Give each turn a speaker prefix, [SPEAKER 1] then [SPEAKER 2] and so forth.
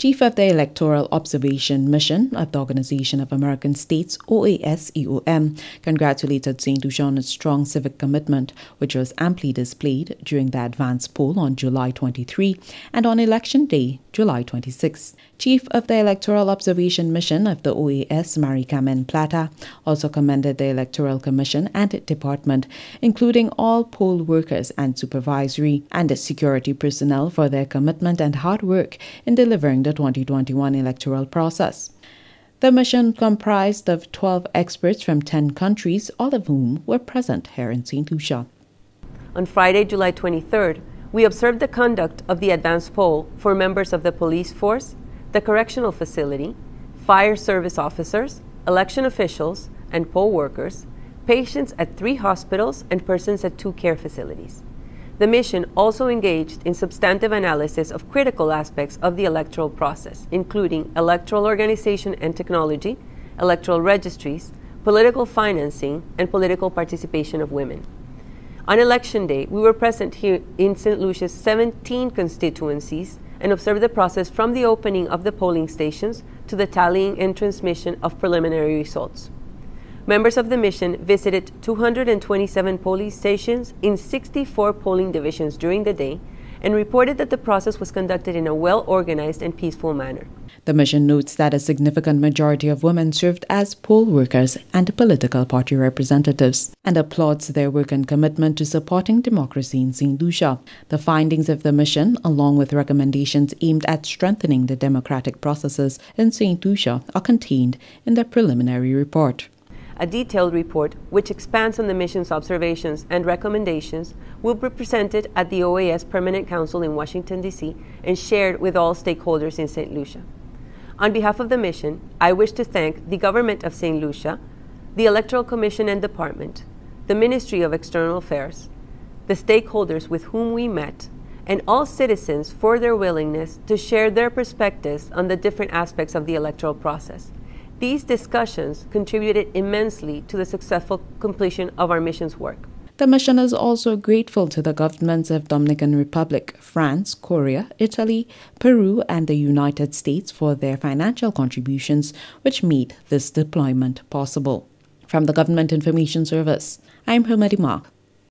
[SPEAKER 1] Chief of the Electoral Observation Mission at the Organization of American States, OASEOM, congratulated St. Lucia on its strong civic commitment, which was amply displayed during the advance poll on July 23 and on Election Day, July 26. Chief of the Electoral Observation Mission of the OAS, Mari Carmen Plata, also commended the Electoral Commission and Department, including all poll workers and supervisory and security personnel for their commitment and hard work in delivering the the 2021 electoral process. The mission comprised of 12 experts from 10 countries, all of whom were present here in St. Lucia.
[SPEAKER 2] On Friday, July 23rd, we observed the conduct of the advance poll for members of the police force, the correctional facility, fire service officers, election officials, and poll workers, patients at three hospitals, and persons at two care facilities. The mission also engaged in substantive analysis of critical aspects of the electoral process, including electoral organization and technology, electoral registries, political financing, and political participation of women. On election day, we were present here in St. Lucia's 17 constituencies and observed the process from the opening of the polling stations to the tallying and transmission of preliminary results. Members of the mission visited 227 police stations in 64 polling divisions during the day and reported that the process was conducted in a well organized and peaceful manner.
[SPEAKER 1] The mission notes that a significant majority of women served as poll workers and political party representatives and applauds their work and commitment to supporting democracy in St. Lucia. The findings of the mission, along with recommendations aimed at strengthening the democratic processes in St. Lucia, are contained in the preliminary report.
[SPEAKER 2] A detailed report, which expands on the mission's observations and recommendations, will be presented at the OAS Permanent Council in Washington, D.C., and shared with all stakeholders in St. Lucia. On behalf of the mission, I wish to thank the Government of St. Lucia, the Electoral Commission and Department, the Ministry of External Affairs, the stakeholders with whom we met, and all citizens for their willingness to share their perspectives on the different aspects of the electoral process. These discussions contributed immensely to the successful completion of our mission's work.
[SPEAKER 1] The mission is also grateful to the governments of Dominican Republic, France, Korea, Italy, Peru, and the United States for their financial contributions which made this deployment possible. From the Government Information Service, I'm Hilma Mark.